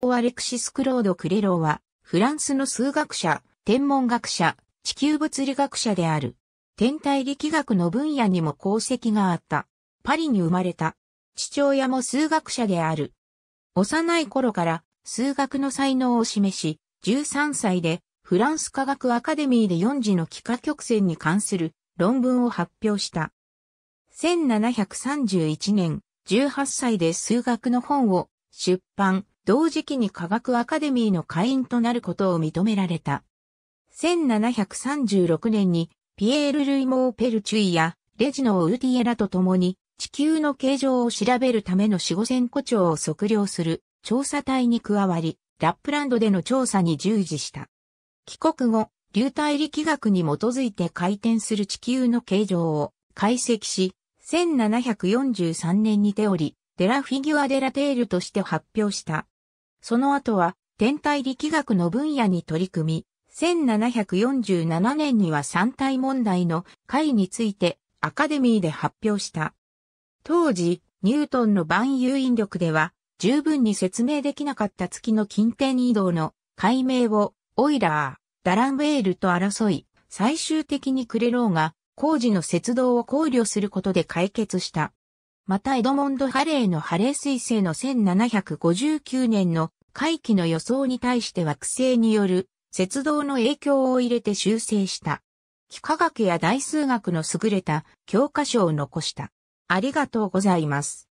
アレクシス・クロード・クレローは、フランスの数学者、天文学者、地球物理学者である。天体力学の分野にも功績があった。パリに生まれた。父親も数学者である。幼い頃から数学の才能を示し、13歳でフランス科学アカデミーで4次の幾何曲線に関する論文を発表した。1731年、18歳で数学の本を出版、同時期に科学アカデミーの会員となることを認められた。1736年にピエール・ルイ・モー・ペルチュイやレジノー・ウティエラと共に地球の形状を調べるための四五千個長を測量する調査隊に加わり、ラップランドでの調査に従事した。帰国後、流体力学に基づいて回転する地球の形状を解析し、1743年に手織り、デラフィギュアデラテールとして発表した。その後は天体力学の分野に取り組み、1747年には三体問題の解についてアカデミーで発表した。当時、ニュートンの万有引力では十分に説明できなかった月の近点移動の解明をオイラー、ダランウェールと争い、最終的にクレローが工事の節道を考慮することで解決した。またエドモンド・ハレーのハレー彗星の1759年の回帰の予想に対して惑星による雪道の影響を入れて修正した。幾何学や大数学の優れた教科書を残した。ありがとうございます。